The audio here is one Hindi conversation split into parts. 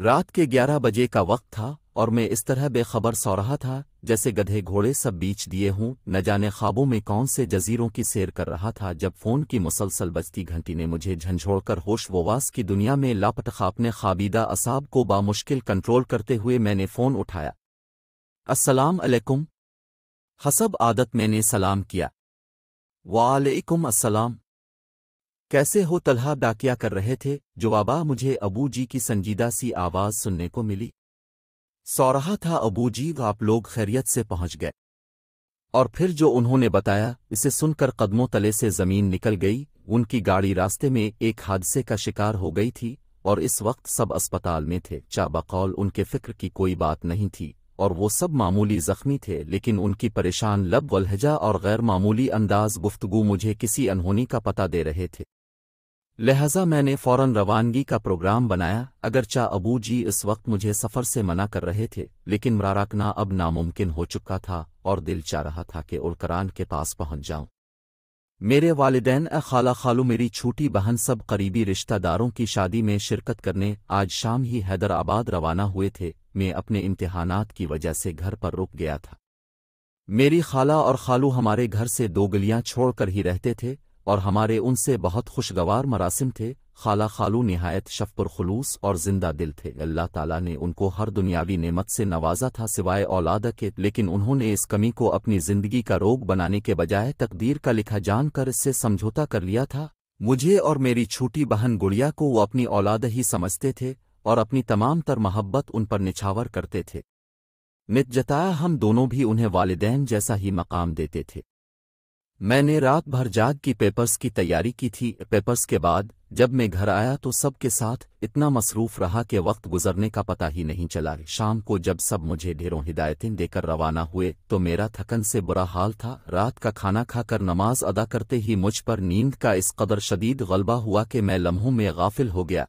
रात के ग्यारह बजे का वक्त था और मैं इस तरह बेखबर सो रहा था जैसे गधे घोड़े सब बीच दिए हूँ न जाने ख्वाबों में कौन से जजीरों की सैर कर रहा था जब फ़ोन की मुसलसल बजती घंटी ने मुझे झंझोड़कर होश ववास की दुनिया में लापट खापने खाबीदा असाब को बामुश्किल कंट्रोल करते हुए मैंने फ़ोन उठाया अस्सलाम अलैकुम हसब आदत मैंने सलाम किया वालेकुम असलाम कैसे हो तलहा डाकिया कर रहे थे जो आबा मुझे अबू जी की संजीदा सी आवाज़ सुनने को मिली सौ रहा था अबू जी आप लोग खैरियत से पहुंच गए और फिर जो उन्होंने बताया इसे सुनकर कदमों तले से ज़मीन निकल गई उनकी गाड़ी रास्ते में एक हादसे का शिकार हो गई थी और इस वक्त सब अस्पताल में थे चाबकौल उनके फिक्र की कोई बात नहीं थी और वो सब मामूली जख्मी थे लेकिन उनकी परेशान लब वलहजा और गैर मामूली अंदाज गुफ्तगु मुझे किसी अनहोनी का पता दे रहे थे लिहाजा मैंने फौरन रवानगी का प्रोग्राम बनाया अगरचा अबू जी इस वक्त मुझे सफ़र से मना कर रहे थे लेकिन मरारकना अब नामुमकिन हो चुका था और दिल चाह रहा था कि उलकरान के पास पहुंच जाऊं मेरे वालदेन खाला खालू मेरी छोटी बहन सब करीबी रिश्तेदारों की शादी में शिरकत करने आज शाम ही हैदराबाद रवाना हुए थे मैं अपने इम्तिहानात की वजह से घर पर रुक गया था मेरी खाला और खालू हमारे घर से दो गलियां छोड़कर ही रहते थे और हमारे उनसे बहुत खुशगवार मरासिम थे खाला खालू नहायत शफपुर खलूस और जिंदा दिल थे अल्लाह ताला ने उनको हर दुनियावी नेमत से नवाजा था सिवाय औलाद के लेकिन उन्होंने इस कमी को अपनी जिंदगी का रोग बनाने के बजाय तकदीर का लिखा जानकर इससे समझौता कर लिया था मुझे और मेरी छोटी बहन गुड़िया को वो अपनी औलाद ही समझते थे और अपनी तमाम तर मोहब्बत उन पर निछावर करते थे मित जताया हम दोनों भी उन्हें वालदेन जैसा ही मकाम देते थे मैंने रात भर जाग की पेपर्स की तैयारी की थी पेपर्स के बाद जब मैं घर आया तो सबके साथ इतना मसरूफ रहा कि वक्त गुजरने का पता ही नहीं चला शाम को जब सब मुझे ढेरों हिदायतें देकर रवाना हुए तो मेरा थकन से बुरा हाल था रात का खाना खाकर नमाज अदा करते ही मुझ पर नींद का इस कदर शदीद गलबा हुआ कि मैं लम्हों में गाफिल हो गया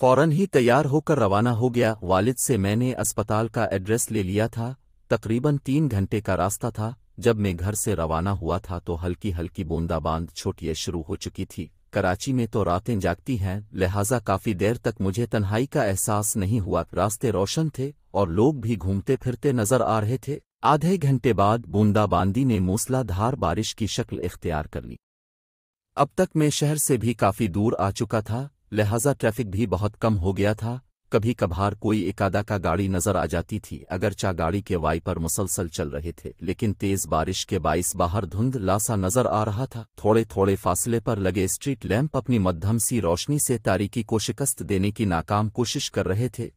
फौरन ही तैयार होकर रवाना हो गया वालिद से मैंने अस्पताल का एड्रेस ले लिया था तकरीबन तीन घंटे का रास्ता था जब मैं घर से रवाना हुआ था तो हल्की हल्की बूंदाबांद छोटिए शुरू हो चुकी थी कराची में तो रातें जागती हैं लिहाजा काफ़ी देर तक मुझे तन्हाई का एहसास नहीं हुआ रास्ते रोशन थे और लोग भी घूमते फिरते नजर आ रहे थे आधे घंटे बाद बूंदाबांदी ने मूसलाधार बारिश की शक्ल इख्तियार कर ली अब तक मैं शहर से भी काफ़ी दूर आ चुका था लिहाजा ट्रैफिक भी बहुत कम हो गया था कभी कभार कोई एकादा का गाड़ी नजर आ जाती थी अगरचा गाड़ी के वाइपर मुसलसल चल रहे थे लेकिन तेज बारिश के बाइस बाहर धुंध लासा नजर आ रहा था थोड़े थोड़े फासले पर लगे स्ट्रीट लैंप अपनी मध्यम सी रोशनी से तारीकी को शिकस्त देने की नाकाम कोशिश कर रहे थे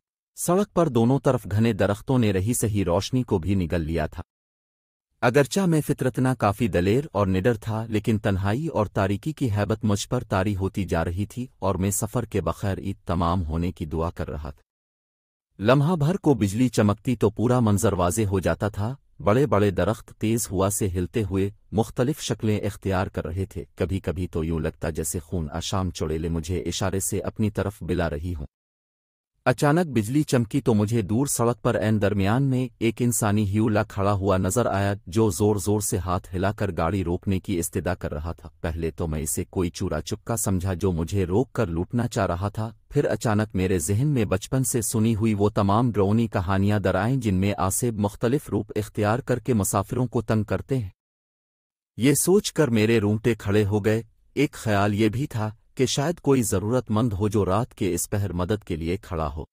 सड़क पर दोनों तरफ घने दरख्तों ने रही सही रोशनी को भी निगल लिया था अगरचा मैं फितरतना काफ़ी दलेर और निडर था लेकिन तन्हाई और तारीकी की हैबत मुझ पर तारी होती जा रही थी और मैं सफ़र के बखैर ईद तमाम होने की दुआ कर रहा था लम्हा भर को बिजली चमकती तो पूरा मंजर वाजे हो जाता था बड़े बड़े दरख्त तेज़ हुआ से हिलते हुए मुख्तलिफ शक्लें इख्तियार कर रहे थे कभी कभी तो यूं लगता जैसे खून आशाम चुड़ेले मुझे इशारे से अपनी तरफ बिला रही हूं अचानक बिजली चमकी तो मुझे दूर सड़क पर एन दरमियान में एक इंसानी ह्यूला खड़ा हुआ नजर आया जो जोर जोर से हाथ हिलाकर गाड़ी रोकने की इस्तदा कर रहा था पहले तो मैं इसे कोई चूरा चुपका समझा जो मुझे रोक कर लूटना चाह रहा था फिर अचानक मेरे जहन में बचपन से सुनी हुई वो तमाम ड्रोनी कहानियां दराएं जिनमें आसेब मुख्तलिफ रूप इख्तियार करके मुसाफिरों को तंग करते हैं ये सोचकर मेरे रूंगटे खड़े हो गए एक ख्याल ये भी था कि शायद कोई ज़रूरतमंद हो जो रात के इस पहर मदद के लिए खड़ा हो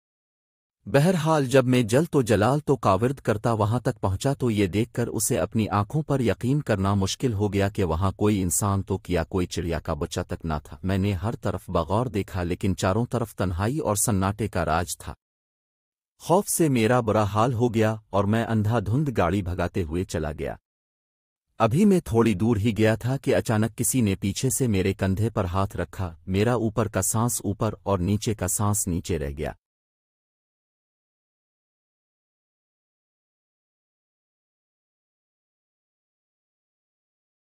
बहरहाल जब मैं जल तो जलाल तो काविर्द करता वहां तक पहुंचा तो ये देखकर उसे अपनी आंखों पर यकीन करना मुश्किल हो गया कि वहां कोई इंसान तो किया कोई चिड़िया का बच्चा तक ना था मैंने हर तरफ बगौर देखा लेकिन चारों तरफ तन्हाई और सन्नाटे का राज था खौफ से मेरा बुरा हाल हो गया और मैं अंधाधुंध गाड़ी भगाते हुए चला गया अभी मैं थोड़ी दूर ही गया था कि अचानक किसी ने पीछे से मेरे कंधे पर हाथ रखा मेरा ऊपर का सांस ऊपर और नीचे का सांस नीचे रह गया